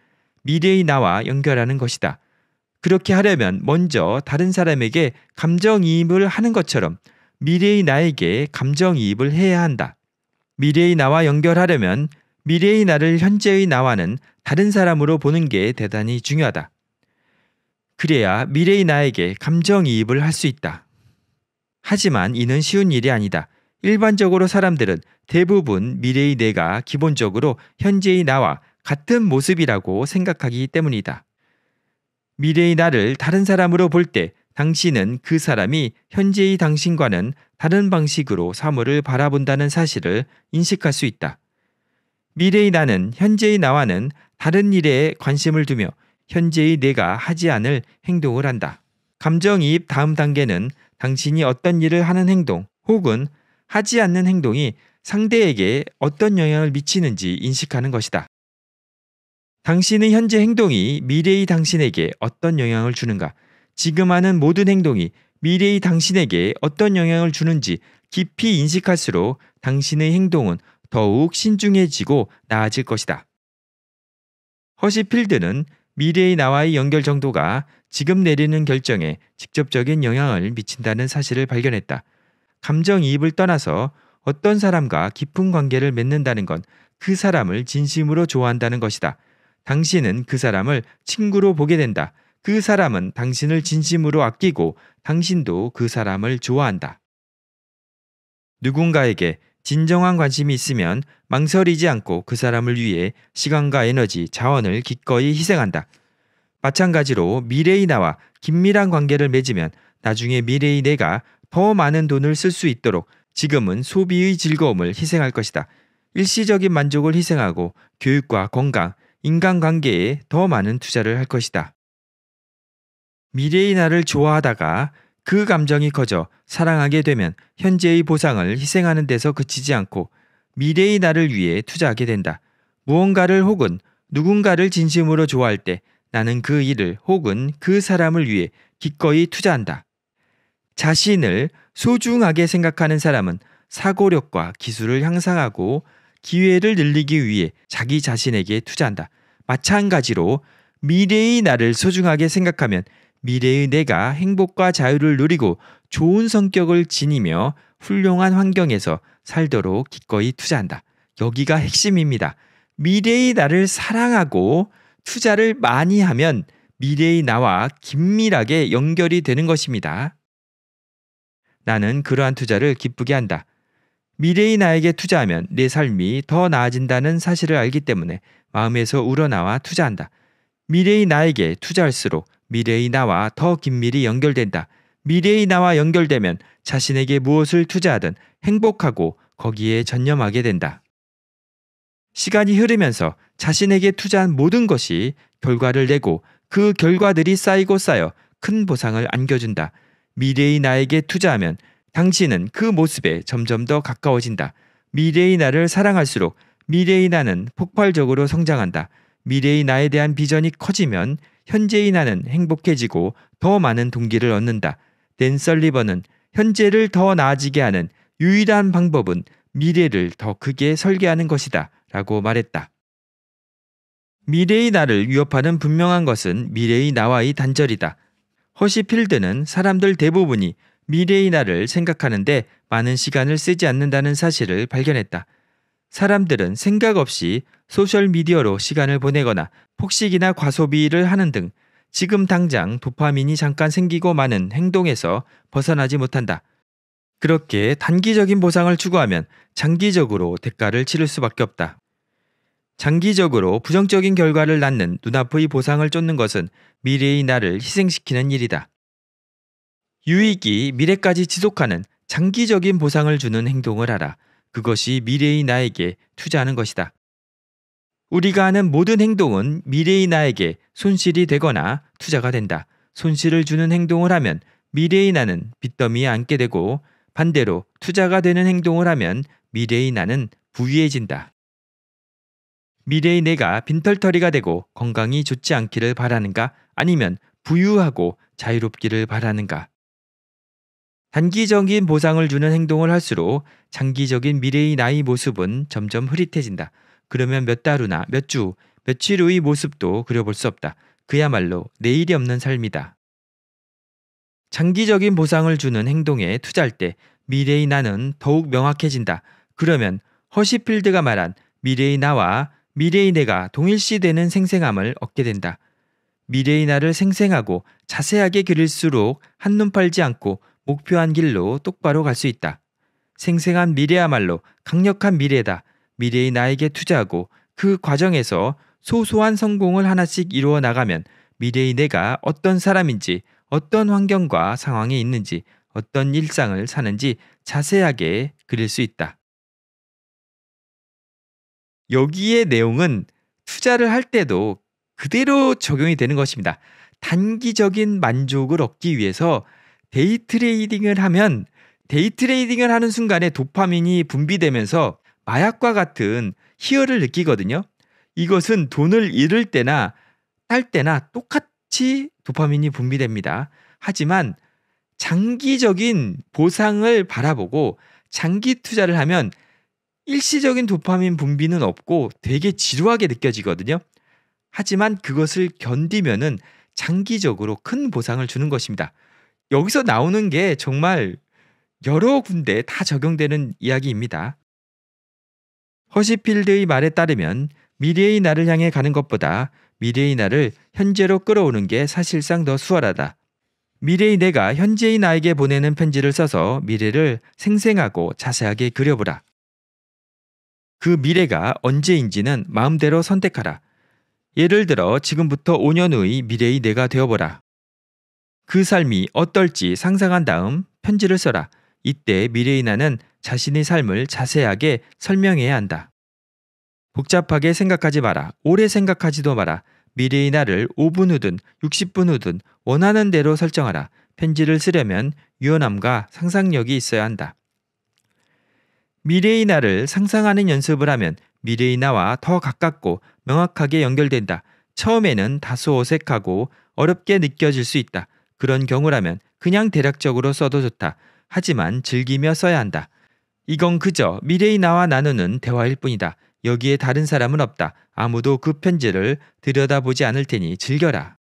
미래의 나와 연결하는 것이다. 그렇게 하려면 먼저 다른 사람에게 감정이입을 하는 것처럼 미래의 나에게 감정이입을 해야 한다. 미래의 나와 연결하려면 미래의 나를 현재의 나와는 다른 사람으로 보는 게 대단히 중요하다. 그래야 미래의 나에게 감정이입을 할 수 있다. 하지만 이는 쉬운 일이 아니다. 일반적으로 사람들은 대부분 미래의 내가 기본적으로 현재의 나와 같은 모습이라고 생각하기 때문이다. 미래의 나를 다른 사람으로 볼 때 당신은 그 사람이 현재의 당신과는 다른 방식으로 사물을 바라본다는 사실을 인식할 수 있다. 미래의 나는 현재의 나와는 다른 일에 관심을 두며 현재의 내가 하지 않을 행동을 한다. 감정이입 다음 단계는 당신이 어떤 일을 하는 행동 혹은 하지 않는 행동이 상대에게 어떤 영향을 미치는지 인식하는 것이다. 당신의 현재 행동이 미래의 당신에게 어떤 영향을 주는가? 지금 하는 모든 행동이 미래의 당신에게 어떤 영향을 주는지 깊이 인식할수록 당신의 행동은 더욱 신중해지고 나아질 것이다. 허시필드는 미래의 나와의 연결 정도가 지금 내리는 결정에 직접적인 영향을 미친다는 사실을 발견했다. 감정이입을 떠나서 어떤 사람과 깊은 관계를 맺는다는 건 그 사람을 진심으로 좋아한다는 것이다. 당신은 그 사람을 친구로 보게 된다. 그 사람은 당신을 진심으로 아끼고 당신도 그 사람을 좋아한다. 누군가에게 진정한 관심이 있으면 망설이지 않고 그 사람을 위해 시간과 에너지, 자원을 기꺼이 희생한다. 마찬가지로 미래의 나와 긴밀한 관계를 맺으면 나중에 미래의 내가 더 많은 돈을 쓸 수 있도록 지금은 소비의 즐거움을 희생할 것이다. 일시적인 만족을 희생하고 교육과 건강, 인간관계에 더 많은 투자를 할 것이다. 미래의 나를 좋아하다가 그 감정이 커져 사랑하게 되면 현재의 보상을 희생하는 데서 그치지 않고 미래의 나를 위해 투자하게 된다. 무언가를 혹은 누군가를 진심으로 좋아할 때 나는 그 일을 혹은 그 사람을 위해 기꺼이 투자한다. 자신을 소중하게 생각하는 사람은 사고력과 기술을 향상하고 기회를 늘리기 위해 자기 자신에게 투자한다. 마찬가지로 미래의 나를 소중하게 생각하면 미래의 내가 행복과 자유를 누리고 좋은 성격을 지니며 훌륭한 환경에서 살도록 기꺼이 투자한다. 여기가 핵심입니다. 미래의 나를 사랑하고 투자를 많이 하면 미래의 나와 긴밀하게 연결이 되는 것입니다. 나는 그러한 투자를 기쁘게 한다. 미래의 나에게 투자하면 내 삶이 더 나아진다는 사실을 알기 때문에 마음에서 우러나와 투자한다. 미래의 나에게 투자할수록 미래의 나와 더 긴밀히 연결된다. 미래의 나와 연결되면 자신에게 무엇을 투자하든 행복하고 거기에 전념하게 된다. 시간이 흐르면서 자신에게 투자한 모든 것이 결과를 내고 그 결과들이 쌓이고 쌓여 큰 보상을 안겨준다. 미래의 나에게 투자하면 당신은 그 모습에 점점 더 가까워진다. 미래의 나를 사랑할수록 미래의 나는 폭발적으로 성장한다. 미래의 나에 대한 비전이 커지면 현재의 나는 행복해지고 더 많은 동기를 얻는다. 댄설리버는 현재를 더 나아지게 하는 유일한 방법은 미래를 더 크게 설계하는 것이다. 라고 말했다. 미래의 나를 위협하는 분명한 것은 미래의 나와의 단절이다. 허시필드는 사람들 대부분이 미래의 나를 생각하는데 많은 시간을 쓰지 않는다는 사실을 발견했다. 사람들은 생각 없이 소셜미디어로 시간을 보내거나 폭식이나 과소비를 하는 등 지금 당장 도파민이 잠깐 생기고 마는 행동에서 벗어나지 못한다. 그렇게 단기적인 보상을 추구하면 장기적으로 대가를 치를 수밖에 없다. 장기적으로 부정적인 결과를 낳는 눈앞의 보상을 쫓는 것은 미래의 나를 희생시키는 일이다. 유익이 미래까지 지속하는 장기적인 보상을 주는 행동을 하라. 그것이 미래의 나에게 투자하는 것이다. 우리가 하는 모든 행동은 미래의 나에게 손실이 되거나 투자가 된다. 손실을 주는 행동을 하면 미래의 나는 빚더미에 앉게 되고 반대로 투자가 되는 행동을 하면 미래의 나는 부유해진다. 미래의 내가 빈털터리가 되고 건강이 좋지 않기를 바라는가 아니면 부유하고 자유롭기를 바라는가? 단기적인 보상을 주는 행동을 할수록 장기적인 미래의 나의 모습은 점점 흐릿해진다. 그러면 몇 달 후나 몇 주, 며칠 후의 모습도 그려볼 수 없다. 그야말로 내일이 없는 삶이다. 장기적인 보상을 주는 행동에 투자할 때 미래의 나는 더욱 명확해진다. 그러면 허시필드가 말한 미래의 나와 미래의 내가 동일시되는 생생함을 얻게 된다. 미래의 나를 생생하고 자세하게 그릴수록 한눈 팔지 않고 목표한 길로 똑바로 갈 수 있다. 생생한 미래야말로 강력한 미래다. 미래의 나에게 투자하고 그 과정에서 소소한 성공을 하나씩 이루어 나가면 미래의 내가 어떤 사람인지, 어떤 환경과 상황에 있는지, 어떤 일상을 사는지 자세하게 그릴 수 있다. 여기의 내용은 투자를 할 때도 그대로 적용이 되는 것입니다. 단기적인 만족을 얻기 위해서 데이트레이딩을 하면 데이트레이딩을 하는 순간에 도파민이 분비되면서 마약과 같은 희열을 느끼거든요. 이것은 돈을 잃을 때나 딸 때나 똑같이 도파민이 분비됩니다. 하지만 장기적인 보상을 바라보고 장기 투자를 하면 일시적인 도파민 분비는 없고 되게 지루하게 느껴지거든요. 하지만 그것을 견디면은 장기적으로 큰 보상을 주는 것입니다. 여기서 나오는 게 정말 여러 군데 다 적용되는 이야기입니다. 허시필드의 말에 따르면 미래의 나를 향해 가는 것보다 미래의 나를 현재로 끌어오는 게 사실상 더 수월하다. 미래의 내가 현재의 나에게 보내는 편지를 써서 미래를 생생하고 자세하게 그려보라. 그 미래가 언제인지는 마음대로 선택하라. 예를 들어 지금부터 5년 후의 미래의 내가 되어보라. 그 삶이 어떨지 상상한 다음 편지를 써라. 이때 미래인아는 자신의 삶을 자세하게 설명해야 한다. 복잡하게 생각하지 마라. 오래 생각하지도 마라. 미래의 나를 5분 후든 60분 후든 원하는 대로 설정하라. 편지를 쓰려면 유연함과 상상력이 있어야 한다. 미래의 나를 상상하는 연습을 하면 미래의 나와 더 가깝고 명확하게 연결된다. 처음에는 다소 어색하고 어렵게 느껴질 수 있다. 그런 경우라면 그냥 대략적으로 써도 좋다. 하지만 즐기며 써야 한다. 이건 그저 미래의 나와 나누는 대화일 뿐이다. 여기에 다른 사람은 없다. 아무도 그 편지를 들여다보지 않을 테니 즐겨라.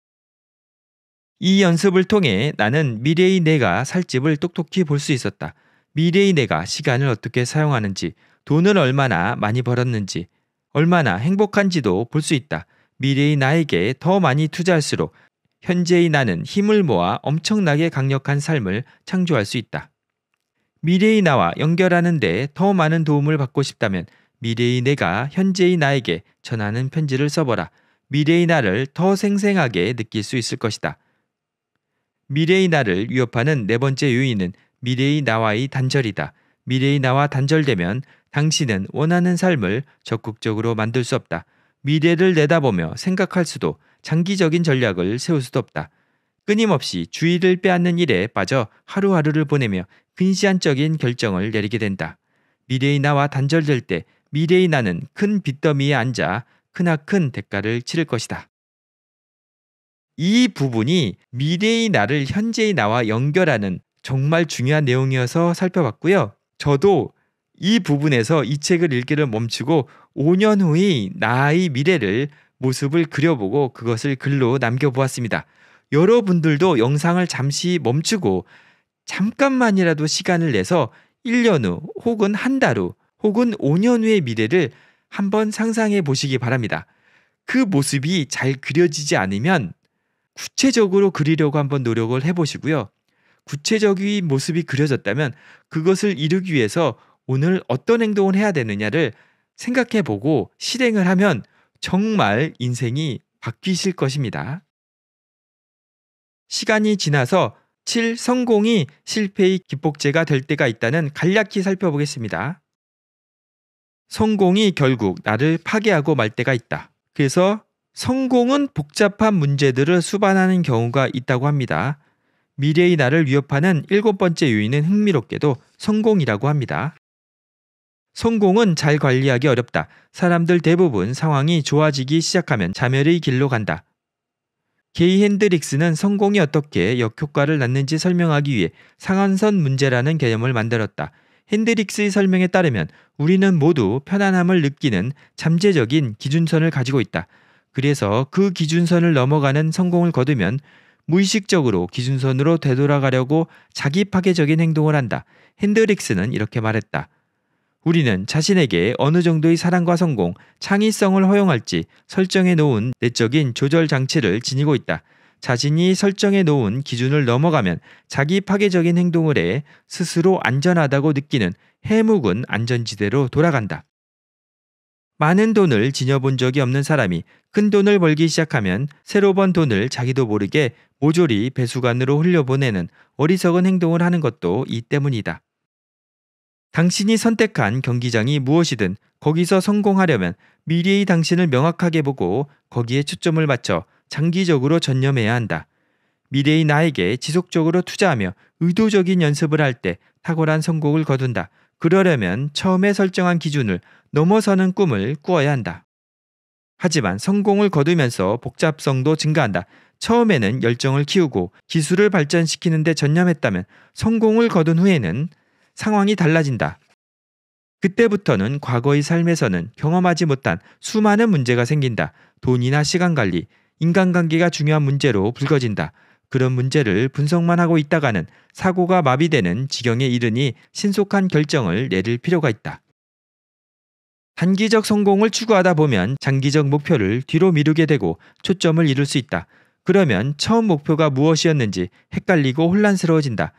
이 연습을 통해 나는 미래의 내가 살 집을 똑똑히 볼 수 있었다. 미래의 내가 시간을 어떻게 사용하는지, 돈을 얼마나 많이 벌었는지, 얼마나 행복한지도 볼 수 있다. 미래의 나에게 더 많이 투자할수록 현재의 나는 힘을 모아 엄청나게 강력한 삶을 창조할 수 있다. 미래의 나와 연결하는 데 더 많은 도움을 받고 싶다면 미래의 내가 현재의 나에게 전하는 편지를 써보라. 미래의 나를 더 생생하게 느낄 수 있을 것이다. 미래의 나를 위협하는 네 번째 요인은 미래의 나와의 단절이다. 미래의 나와 단절되면 당신은 원하는 삶을 적극적으로 만들 수 없다. 미래를 내다보며 생각할 수도 장기적인 전략을 세울 수도 없다. 끊임없이 주의를 빼앗는 일에 빠져 하루하루를 보내며 근시안적인 결정을 내리게 된다. 미래의 나와 단절될 때 미래의 나는 큰 빚더미에 앉아 크나큰 대가를 치를 것이다. 이 부분이 미래의 나를 현재의 나와 연결하는 정말 중요한 내용이어서 살펴봤고요. 저도 이 부분에서 이 책을 읽기를 멈추고 5년 후의 나의 미래를 모습을 그려보고 그것을 글로 남겨보았습니다. 여러분들도 영상을 잠시 멈추고 잠깐만이라도 시간을 내서 1년 후 혹은 한 달 후 혹은 5년 후의 미래를 한번 상상해 보시기 바랍니다. 그 모습이 잘 그려지지 않으면 구체적으로 그리려고 한번 노력을 해보시고요. 구체적인 모습이 그려졌다면 그것을 이루기 위해서 오늘 어떤 행동을 해야 되느냐를 생각해 보고 실행을 하면 정말 인생이 바뀌실 것입니다. 시간이 지나서 7. 성공이 실패의 기폭제가 될 때가 있다는 간략히 살펴보겠습니다. 성공이 결국 나를 파괴하고 말 때가 있다. 그래서 성공은 복잡한 문제들을 수반하는 경우가 있다고 합니다. 미래의 나를 위협하는 일곱 번째 요인은 흥미롭게도 성공이라고 합니다. 성공은 잘 관리하기 어렵다. 사람들 대부분 상황이 좋아지기 시작하면 자멸의 길로 간다. 게이 핸드릭스는 성공이 어떻게 역효과를 낳는지 설명하기 위해 상한선 문제라는 개념을 만들었다. 핸드릭스의 설명에 따르면 우리는 모두 편안함을 느끼는 잠재적인 기준선을 가지고 있다. 그래서 그 기준선을 넘어가는 성공을 거두면 무의식적으로 기준선으로 되돌아가려고 자기 파괴적인 행동을 한다. 핸드릭스는 이렇게 말했다. 우리는 자신에게 어느 정도의 사랑과 성공, 창의성을 허용할지 설정해 놓은 내적인 조절 장치를 지니고 있다. 자신이 설정해 놓은 기준을 넘어가면 자기 파괴적인 행동을 해 스스로 안전하다고 느끼는 해묵은 안전지대로 돌아간다. 많은 돈을 지녀본 적이 없는 사람이 큰 돈을 벌기 시작하면 새로 번 돈을 자기도 모르게 모조리 배수관으로 흘려보내는 어리석은 행동을 하는 것도 이 때문이다. 당신이 선택한 경기장이 무엇이든 거기서 성공하려면 미래의 당신을 명확하게 보고 거기에 초점을 맞춰 장기적으로 전념해야 한다. 미래의 나에게 지속적으로 투자하며 의도적인 연습을 할 때 탁월한 성공을 거둔다. 그러려면 처음에 설정한 기준을 넘어서는 꿈을 꾸어야 한다. 하지만 성공을 거두면서 복잡성도 증가한다. 처음에는 열정을 키우고 기술을 발전시키는 데 전념했다면 성공을 거둔 후에는 상황이 달라진다. 그때부터는 과거의 삶에서는 경험하지 못한 수많은 문제가 생긴다. 돈이나 시간 관리, 인간관계가 중요한 문제로 불거진다. 그런 문제를 분석만 하고 있다가는 사고가 마비되는 지경에 이르니 신속한 결정을 내릴 필요가 있다. 단기적 성공을 추구하다 보면 장기적 목표를 뒤로 미루게 되고 초점을 이룰 수 있다. 그러면 처음 목표가 무엇이었는지 헷갈리고 혼란스러워진다.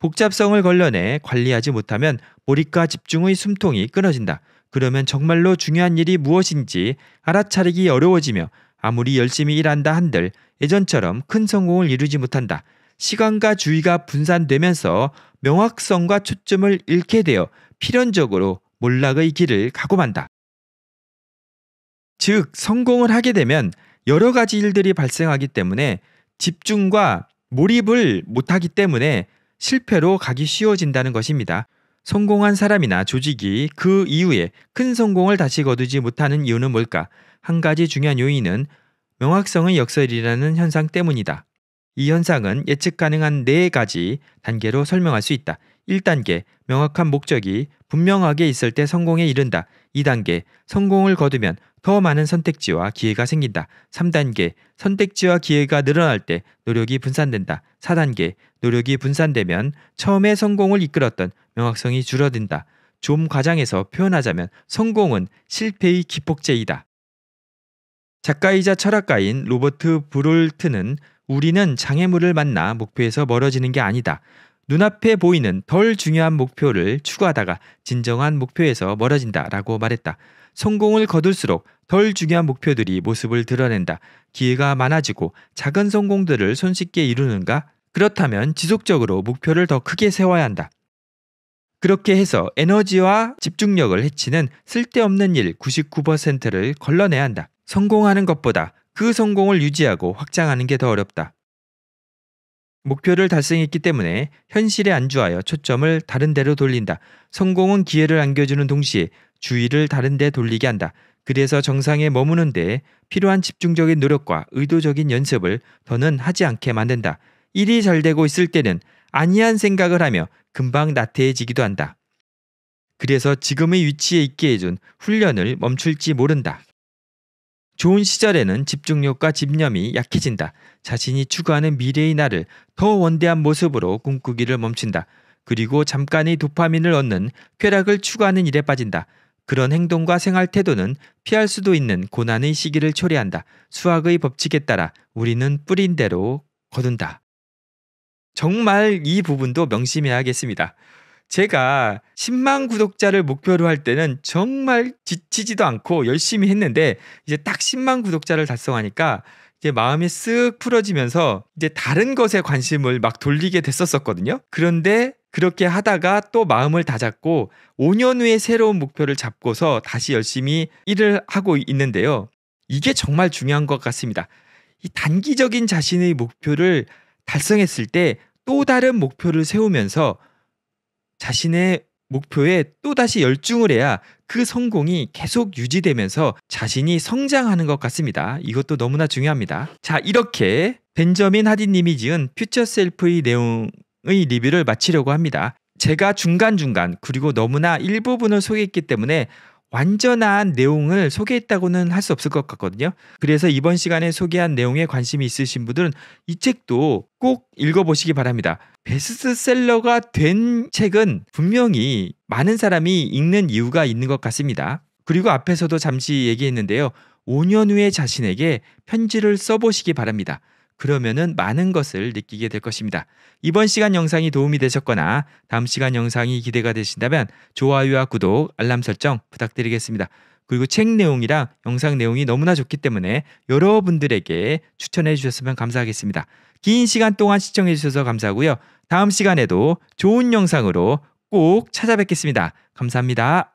복잡성을 걸러내 관리하지 못하면 몰입과 집중의 숨통이 끊어진다. 그러면 정말로 중요한 일이 무엇인지 알아차리기 어려워지며 아무리 열심히 일한다 한들 예전처럼 큰 성공을 이루지 못한다. 시간과 주의가 분산되면서 명확성과 초점을 잃게 되어 필연적으로 몰락의 길을 가고만다. 즉, 성공을 하게 되면 여러 가지 일들이 발생하기 때문에 집중과 몰입을 못하기 때문에 실패로 가기 쉬워진다는 것입니다. 성공한 사람이나 조직이 그 이후에 큰 성공을 다시 거두지 못하는 이유는 뭘까? 한 가지 중요한 요인은 명확성의 역설이라는 현상 때문이다. 이 현상은 예측 가능한 네 가지 단계로 설명할 수 있다. 1단계, 명확한 목적이 분명하게 있을 때 성공에 이른다. 2단계, 성공을 거두면 더 많은 선택지와 기회가 생긴다. 3단계. 선택지와 기회가 늘어날 때 노력이 분산된다. 4단계. 노력이 분산되면 처음에 성공을 이끌었던 명확성이 줄어든다. 좀 과장해서 표현하자면 성공은 실패의 기폭제이다. 작가이자 철학가인 로버트 브롤트는 우리는 장애물을 만나 목표에서 멀어지는 게 아니다. 눈앞에 보이는 덜 중요한 목표를 추구하다가 진정한 목표에서 멀어진다라고 말했다. 성공을 거둘수록 덜 중요한 목표들이 모습을 드러낸다. 기회가 많아지고 작은 성공들을 손쉽게 이루는가? 그렇다면 지속적으로 목표를 더 크게 세워야 한다. 그렇게 해서 에너지와 집중력을 해치는 쓸데없는 일 99%를 걸러내야 한다. 성공하는 것보다 그 성공을 유지하고 확장하는 게 더 어렵다. 목표를 달성했기 때문에 현실에 안주하여 초점을 다른 데로 돌린다. 성공은 기회를 안겨주는 동시에 주의를 다른 데 돌리게 한다. 그래서 정상에 머무는 데 필요한 집중적인 노력과 의도적인 연습을 더는 하지 않게 만든다. 일이 잘 되고 있을 때는 아니한 생각을 하며 금방 나태해지기도 한다. 그래서 지금의 위치에 있게 해준 훈련을 멈출지 모른다. 좋은 시절에는 집중력과 집념이 약해진다. 자신이 추구하는 미래의 나를 더 원대한 모습으로 꿈꾸기를 멈춘다. 그리고 잠깐의 도파민을 얻는 쾌락을 추구하는 일에 빠진다. 그런 행동과 생활 태도는 피할 수도 있는 고난의 시기를 초래한다. 수학의 법칙에 따라 우리는 뿌린 대로 거둔다. 정말 이 부분도 명심해야겠습니다. 제가 10만 구독자를 목표로 할 때는 정말 지치지도 않고 열심히 했는데 이제 딱 10만 구독자를 달성하니까 이제 마음이 쓱 풀어지면서 이제 다른 것에 관심을 막 돌리게 됐었었거든요. 그런데 그렇게 하다가 또 마음을 다잡고 5년 후에 새로운 목표를 잡고서 다시 열심히 일을 하고 있는데요. 이게 정말 중요한 것 같습니다. 이 단기적인 자신의 목표를 달성했을 때 또 다른 목표를 세우면서 자신의 목표에 또다시 열중을 해야 그 성공이 계속 유지되면서 자신이 성장하는 것 같습니다. 이것도 너무나 중요합니다. 자, 이렇게 벤저민 하디님이 지은 퓨처 셀프의 내용의 리뷰를 마치려고 합니다. 제가 중간중간 그리고 너무나 일부분을 소개했기 때문에 완전한 내용을 소개했다고는 할 수 없을 것 같거든요. 그래서 이번 시간에 소개한 내용에 관심이 있으신 분들은 이 책도 꼭 읽어보시기 바랍니다. 베스트셀러가 된 책은 분명히 많은 사람이 읽는 이유가 있는 것 같습니다. 그리고 앞에서도 잠시 얘기했는데요. 5년 후에 자신에게 편지를 써보시기 바랍니다. 그러면은 많은 것을 느끼게 될 것입니다. 이번 시간 영상이 도움이 되셨거나 다음 시간 영상이 기대가 되신다면 좋아요와 구독, 알람 설정 부탁드리겠습니다. 그리고 책 내용이랑 영상 내용이 너무나 좋기 때문에 여러분들에게 추천해 주셨으면 감사하겠습니다. 긴 시간 동안 시청해 주셔서 감사하고요. 다음 시간에도 좋은 영상으로 꼭 찾아뵙겠습니다. 감사합니다.